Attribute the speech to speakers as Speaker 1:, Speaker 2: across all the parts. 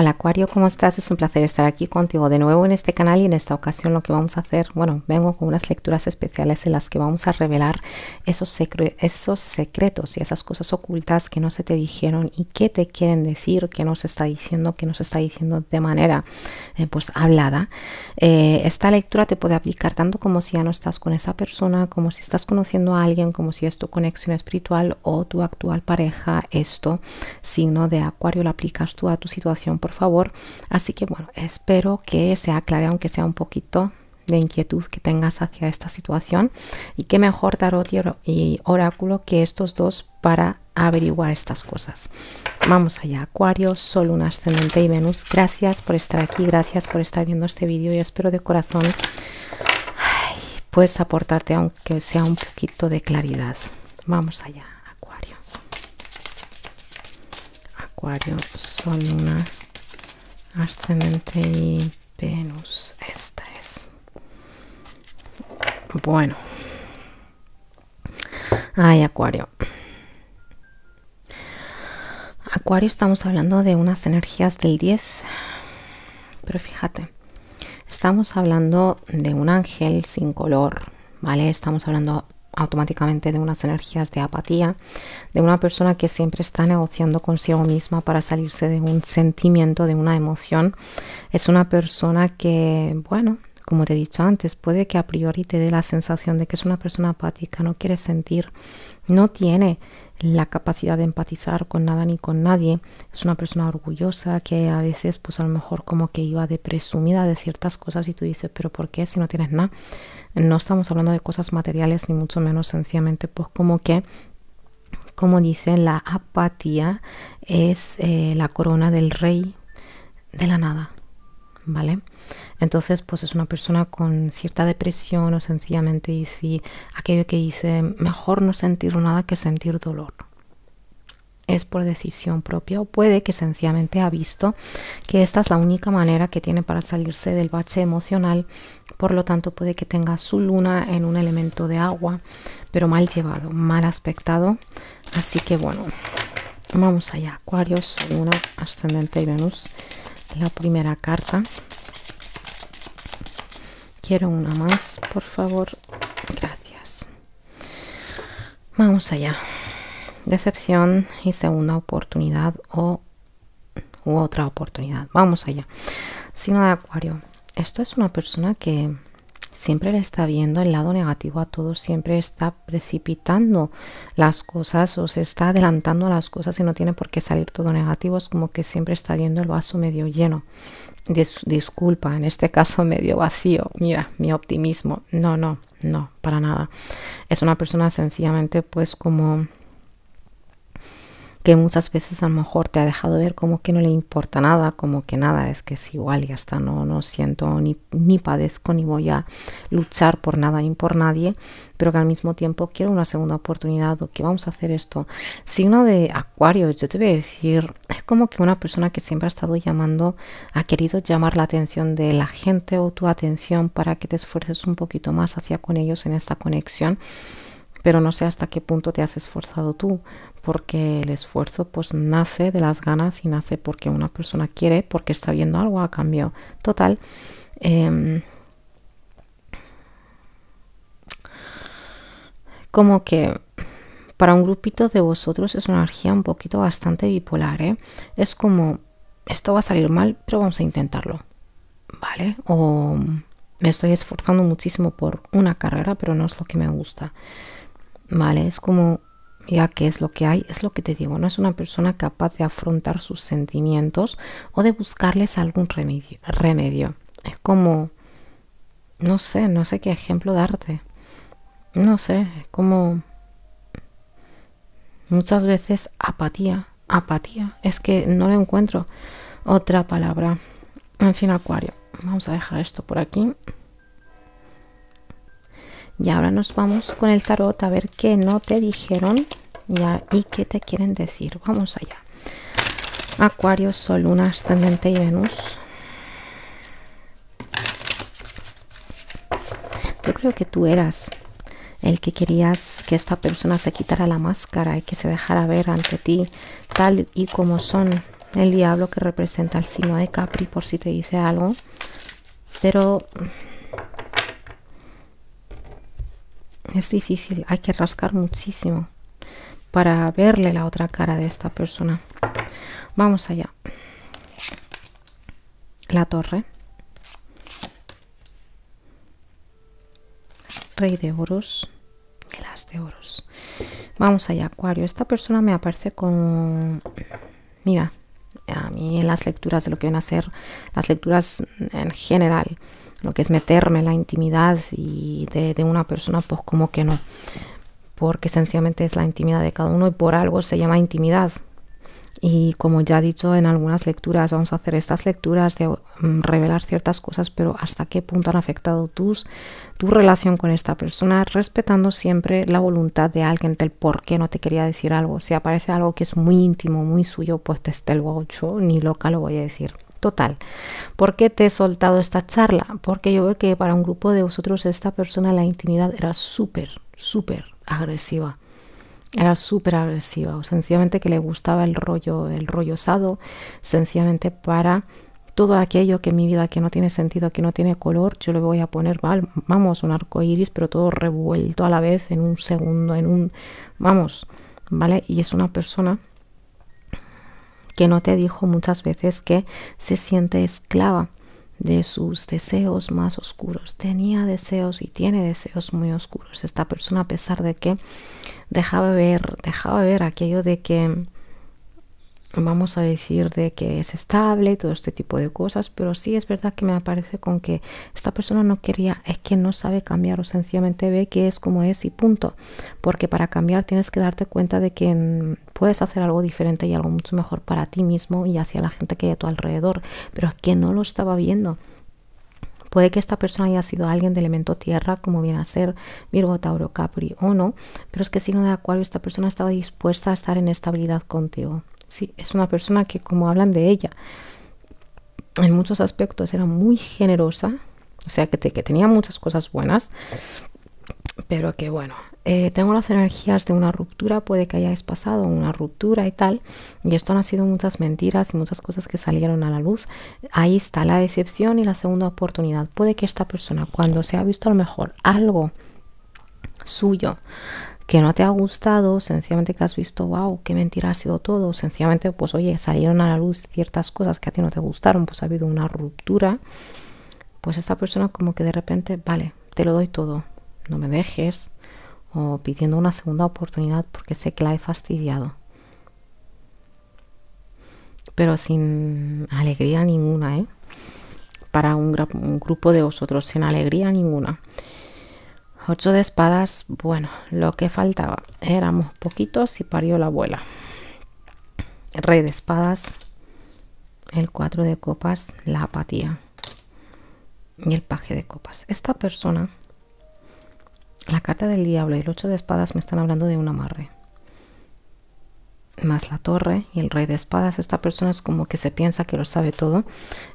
Speaker 1: Hola Acuario, ¿cómo estás? Es un placer estar aquí contigo de nuevo en este canal y en esta ocasión lo que vamos a hacer, bueno, vengo con unas lecturas especiales en las que vamos a revelar esos, esos secretos y esas cosas ocultas que no se te dijeron y que te quieren decir, que nos está diciendo, que nos está diciendo de manera eh, pues hablada. Eh, esta lectura te puede aplicar tanto como si ya no estás con esa persona, como si estás conociendo a alguien, como si es tu conexión espiritual o tu actual pareja, esto, signo de Acuario, lo aplicas tú a tu situación favor. Así que bueno, espero que se aclare, aunque sea un poquito de inquietud que tengas hacia esta situación y que mejor tarot y oráculo que estos dos para averiguar estas cosas. Vamos allá, Acuario, Sol, un Ascendente y Venus. Gracias por estar aquí, gracias por estar viendo este vídeo y espero de corazón ay, pues aportarte aunque sea un poquito de claridad. Vamos allá, Acuario. Acuario, Sol, Luna. Ascendente y Venus. Esta es. Bueno. Ay, Acuario. Acuario, estamos hablando de unas energías del 10. Pero fíjate, estamos hablando de un ángel sin color, ¿vale? Estamos hablando automáticamente de unas energías de apatía, de una persona que siempre está negociando consigo misma para salirse de un sentimiento, de una emoción. Es una persona que, bueno, como te he dicho antes, puede que a priori te dé la sensación de que es una persona apática, no quiere sentir, no tiene la capacidad de empatizar con nada ni con nadie. Es una persona orgullosa que a veces, pues a lo mejor como que iba de presumida de ciertas cosas y tú dices, pero ¿por qué si no tienes nada? No estamos hablando de cosas materiales ni mucho menos sencillamente pues como que como dice la apatía es eh, la corona del rey de la nada vale entonces pues es una persona con cierta depresión o sencillamente dice aquello que dice mejor no sentir nada que sentir dolor es por decisión propia o puede que sencillamente ha visto que esta es la única manera que tiene para salirse del bache emocional, por lo tanto puede que tenga su luna en un elemento de agua, pero mal llevado, mal aspectado, así que bueno, vamos allá, Acuarios 1, Ascendente y Venus, la primera carta. Quiero una más, por favor. Gracias. Vamos allá decepción y segunda oportunidad o u otra oportunidad. Vamos allá. Signo de Acuario. Esto es una persona que siempre le está viendo el lado negativo a todo, siempre está precipitando las cosas o se está adelantando a las cosas y no tiene por qué salir todo negativo, es como que siempre está viendo el vaso medio lleno. disculpa, en este caso medio vacío. Mira, mi optimismo. No, no, no, para nada. Es una persona sencillamente pues como que muchas veces a lo mejor te ha dejado ver como que no le importa nada, como que nada, es que es igual, y hasta no, no siento ni, ni padezco ni voy a luchar por nada ni por nadie, pero que al mismo tiempo quiero una segunda oportunidad o que vamos a hacer esto. Signo de Acuario, yo te voy a decir, es como que una persona que siempre ha estado llamando, ha querido llamar la atención de la gente o tu atención para que te esfuerces un poquito más hacia con ellos en esta conexión pero no sé hasta qué punto te has esforzado tú, porque el esfuerzo pues nace de las ganas y nace porque una persona quiere, porque está viendo algo a cambio. Total. Em, como que para un grupito de vosotros es una energía un poquito bastante bipolar, ¿eh? Es como, esto va a salir mal, pero vamos a intentarlo, ¿vale? O me estoy esforzando muchísimo por una carrera, pero no es lo que me gusta. ¿vale? Es como, ya que es lo que hay, es lo que te digo, no es una persona capaz de afrontar sus sentimientos o de buscarles algún remedio. remedio. Es como, no sé, no sé qué ejemplo darte. No sé, es como muchas veces apatía, apatía. Es que no le encuentro otra palabra. En fin, acuario. Vamos a dejar esto por aquí. Y ahora nos vamos con el tarot a ver qué no te dijeron ya, y qué te quieren decir. Vamos allá. Acuario, Sol, Luna, Ascendente y Venus. Yo creo que tú eras el que querías que esta persona se quitara la máscara y que se dejara ver ante ti tal y como son el diablo que representa el signo de Capri por si te dice algo pero es difícil, hay que rascar muchísimo para verle la otra cara de esta persona. Vamos allá. La torre. Rey de oros. el as de oros. Vamos allá, Acuario. Esta persona me aparece con... Mira, a mí en las lecturas de lo que van a hacer las lecturas en general lo que es meterme en la intimidad y de, una persona, pues como que no, porque sencillamente es la intimidad de cada uno y por algo se llama intimidad. Y como ya he dicho en algunas lecturas, vamos a hacer estas lecturas de mm, revelar ciertas cosas, pero hasta qué punto han afectado tus, tu relación con esta persona, respetando siempre la voluntad de alguien del por qué no te quería decir algo. Si aparece algo que es muy íntimo, muy suyo, pues te el ocho, ni loca lo voy a decir. Total, ¿por qué te he soltado esta charla? Porque yo veo que para un grupo de vosotros esta persona la intimidad era súper, súper agresiva. Era súper agresiva, o sencillamente que le gustaba el rollo, el rollo osado, sencillamente para todo aquello que en mi vida que no tiene sentido, que no tiene color, yo le voy a poner, vamos, un arco iris, pero todo revuelto a la vez en un segundo, en un, vamos, ¿vale? Y es una persona que no te dijo muchas veces que se siente esclava de sus deseos más oscuros. Tenía deseos y tiene deseos muy oscuros. Esta persona, a pesar de que dejaba ver, dejaba ver aquello de que vamos a decir de que es estable todo este tipo de cosas pero sí es verdad que me aparece con que esta persona no quería es que no sabe cambiar o sencillamente ve que es como es y punto porque para cambiar tienes que darte cuenta de que mm, puedes hacer algo diferente y algo mucho mejor para ti mismo y hacia la gente que hay a tu alrededor pero es que no lo estaba viendo Puede que esta persona haya sido alguien de elemento tierra, como viene a ser Virgo, Tauro, Capri o no, pero es que no de Acuario esta persona estaba dispuesta a estar en estabilidad contigo. Sí, es una persona que, como hablan de ella, en muchos aspectos era muy generosa, o sea, que, que tenía muchas cosas buenas, pero que bueno, eh, tengo las energías de una ruptura, puede que hayáis pasado una ruptura y tal, y esto han sido muchas mentiras y muchas cosas que salieron a la luz. Ahí está la decepción y la segunda oportunidad. Puede que esta persona, cuando se ha visto a lo mejor algo suyo, que no te ha gustado, sencillamente que has visto, wow, qué mentira ha sido todo, sencillamente pues oye, salieron a la luz ciertas cosas que a ti no te gustaron, pues ha habido una ruptura, pues esta persona como que de repente, vale, te lo doy todo, no me dejes, o pidiendo una segunda oportunidad porque sé que la he fastidiado. Pero sin alegría ninguna, ¿eh? Para un, grupo de vosotros, sin alegría ninguna. Ocho de espadas, bueno, lo que faltaba. Éramos poquitos y parió la abuela. Rey de espadas, el cuatro de copas, la apatía y el paje de copas. Esta persona, la carta del diablo y el ocho de espadas me están hablando de un amarre más la torre y el rey de espadas. Esta persona es como que se piensa que lo sabe todo.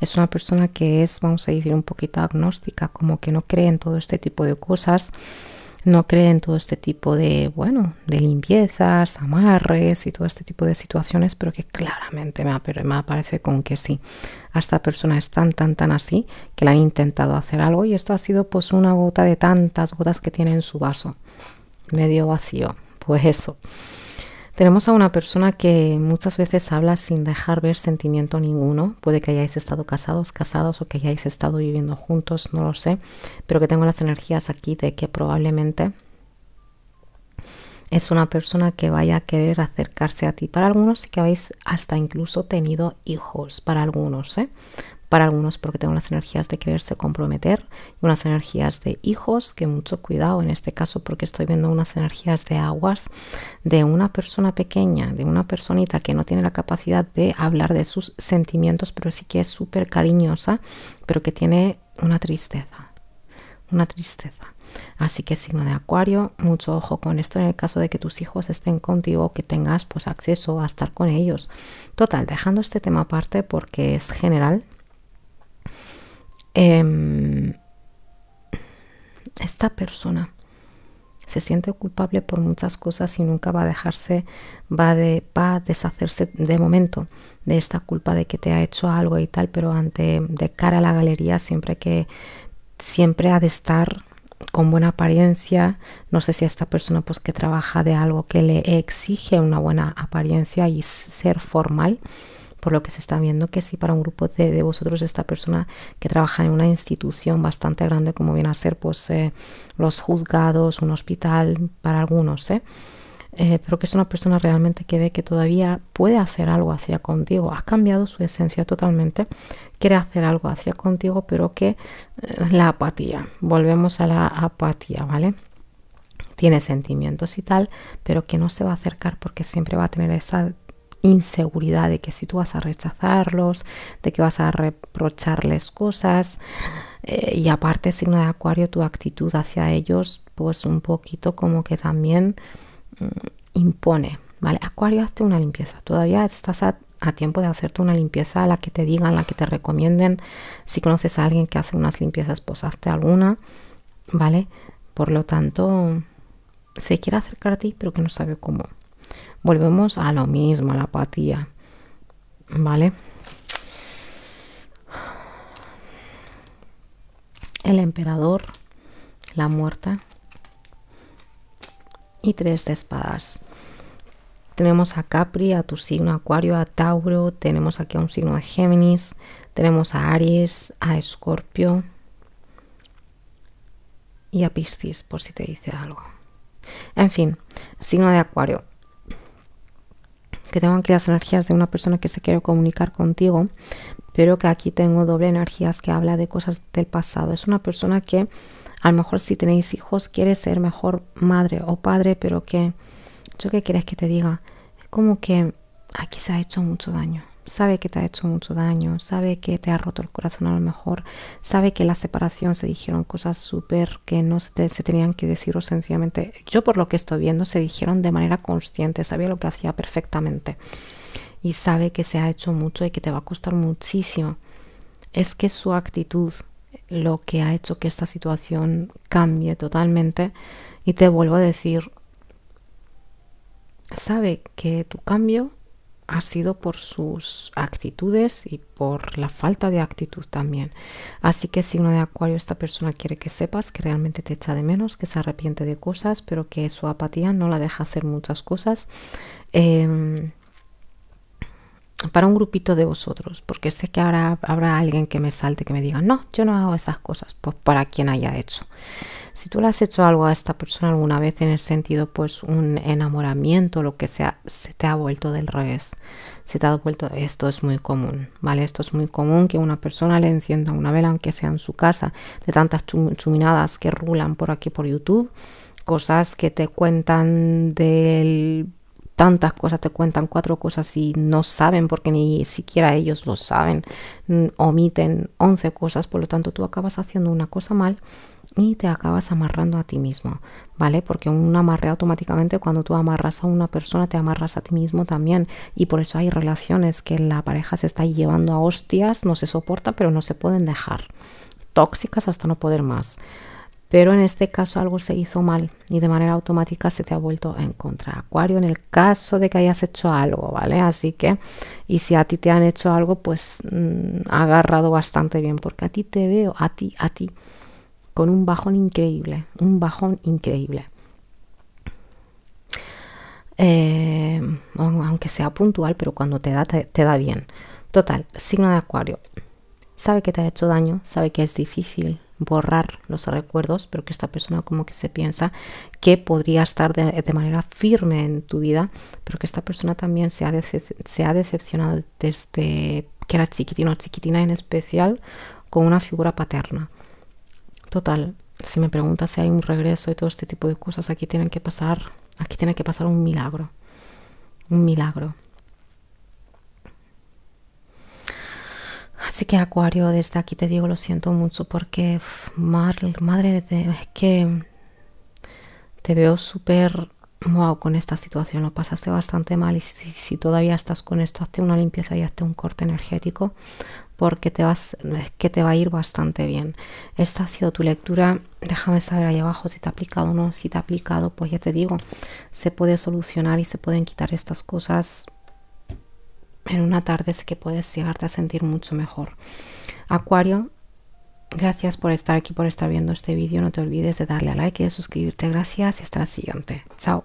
Speaker 1: Es una persona que es, vamos a decir, un poquito agnóstica, como que no cree en todo este tipo de cosas. No cree en todo este tipo de, bueno, de limpiezas, amarres y todo este tipo de situaciones, pero que claramente me, me aparece con que sí. A esta persona es tan, tan, tan así que le han intentado hacer algo y esto ha sido pues una gota de tantas gotas que tiene en su vaso. Medio vacío. Pues eso. Tenemos a una persona que muchas veces habla sin dejar ver sentimiento ninguno. Puede que hayáis estado casados, casados o que hayáis estado viviendo juntos, no lo sé, pero que tengo las energías aquí de que probablemente es una persona que vaya a querer acercarse a ti. Para algunos sí que habéis hasta incluso tenido hijos, para algunos, ¿eh? para algunos porque tengo las energías de quererse comprometer, unas energías de hijos, que mucho cuidado en este caso porque estoy viendo unas energías de aguas de una persona pequeña, de una personita que no tiene la capacidad de hablar de sus sentimientos, pero sí que es súper cariñosa, pero que tiene una tristeza, una tristeza. Así que signo de acuario, mucho ojo con esto en el caso de que tus hijos estén contigo, que tengas pues acceso a estar con ellos. Total, dejando este tema aparte porque es general, Em, esta persona se siente culpable por muchas cosas y nunca va a dejarse, va, de, va a deshacerse de momento de esta culpa de que te ha hecho algo y tal, pero ante de cara a la galería siempre que siempre ha de estar con buena apariencia, no sé si esta persona pues que trabaja de algo que le exige una buena apariencia y ser formal, por lo que se está viendo que sí para un grupo de, vosotros esta persona que trabaja en una institución bastante grande como viene a ser pues eh, los juzgados, un hospital para algunos, ¿eh? ¿eh? pero que es una persona realmente que ve que todavía puede hacer algo hacia contigo, ha cambiado su esencia totalmente, quiere hacer algo hacia contigo, pero que eh, la apatía, volvemos a la apatía, ¿vale? Tiene sentimientos y tal, pero que no se va a acercar porque siempre va a tener esa inseguridad de que si tú vas a rechazarlos, de que vas a reprocharles cosas eh, y aparte signo de acuario tu actitud hacia ellos pues un poquito como que también mm, impone, ¿vale? Acuario hazte una limpieza, todavía estás a, tiempo de hacerte una limpieza, la que te digan, la que te recomienden, si conoces a alguien que hace unas limpiezas pues hazte alguna, ¿vale? Por lo tanto, se quiere acercar a ti pero que no sabe cómo volvemos a lo mismo, a la apatía. ¿Vale? El emperador, la muerta y tres de espadas. Tenemos a Capri, a tu signo Acuario, a Tauro, tenemos aquí a un signo de Géminis, tenemos a Aries, a Escorpio y a Piscis, por si te dice algo. En fin, signo de Acuario que tengo aquí las energías de una persona que se quiere comunicar contigo, pero que aquí tengo doble energías que habla de cosas del pasado. Es una persona que a lo mejor si tenéis hijos quiere ser mejor madre o padre, pero que yo qué quieres que te diga, como que aquí se ha hecho mucho daño sabe que te ha hecho mucho daño, sabe que te ha roto el corazón a lo mejor, sabe que la separación se dijeron cosas súper que no se, tenían que decir o sencillamente, yo por lo que estoy viendo, se dijeron de manera consciente, sabía lo que hacía perfectamente y sabe que se ha hecho mucho y que te va a costar muchísimo. Es que su actitud lo que ha hecho que esta situación cambie totalmente y te vuelvo a decir, sabe que tu cambio ha sido por sus actitudes y por la falta de actitud también. Así que signo de acuario, esta persona quiere que sepas que realmente te echa de menos, que se arrepiente de cosas, pero que su apatía no la deja hacer muchas cosas. Em, para un grupito de vosotros, porque sé que ahora habrá alguien que me salte, que me diga, no, yo no hago esas cosas, pues para quien haya hecho. Si tú le has hecho algo a esta persona alguna vez en el sentido, pues un enamoramiento, lo que sea, se te ha vuelto del revés. Se te ha vuelto, esto es muy común, ¿vale? Esto es muy común que una persona le encienda una vela, aunque sea en su casa, de tantas chuminadas que rulan por aquí por YouTube, cosas que te cuentan del tantas cosas, te cuentan cuatro cosas y no saben porque ni siquiera ellos lo saben, mm, omiten once cosas, por lo tanto tú acabas haciendo una cosa mal y te acabas amarrando a ti mismo, ¿vale? Porque un amarre automáticamente cuando tú amarras a una persona te amarras a ti mismo también y por eso hay relaciones que la pareja se está llevando a hostias, no se soporta pero no se pueden dejar, tóxicas hasta no poder más pero en este caso algo se hizo mal y de manera automática se te ha vuelto en contra. Acuario, en el caso de que hayas hecho algo, ¿vale? Así que, y si a ti te han hecho algo, pues mm, ha agarrado bastante bien, porque a ti te veo, a ti, a ti, con un bajón increíble, un bajón increíble. Eh, aunque sea puntual, pero cuando te da, te da bien. Total, signo de Acuario. Sabe que te ha hecho daño, sabe que es difícil, borrar los recuerdos, pero que esta persona como que se piensa que podría estar de, manera firme en tu vida, pero que esta persona también se ha, se ha decepcionado desde que era chiquitino o chiquitina en especial con una figura paterna. Total, si me preguntas si hay un regreso y todo este tipo de cosas, aquí tienen que pasar, aquí tiene que pasar un milagro. Un milagro. Así que Acuario, desde aquí te digo, lo siento mucho porque, madre, de, es que te veo súper wow con esta situación, lo pasaste bastante mal y si, todavía estás con esto, hazte una limpieza y hazte un corte energético porque te vas, que te va a ir bastante bien. Esta ha sido tu lectura, déjame saber ahí abajo si te ha aplicado o no, si te ha aplicado, pues ya te digo, se puede solucionar y se pueden quitar estas cosas en una tarde sé que puedes llegarte a sentir mucho mejor. Acuario, gracias por estar aquí, por estar viendo este vídeo. No te olvides de darle a like y de suscribirte. Gracias y hasta la siguiente. Chao.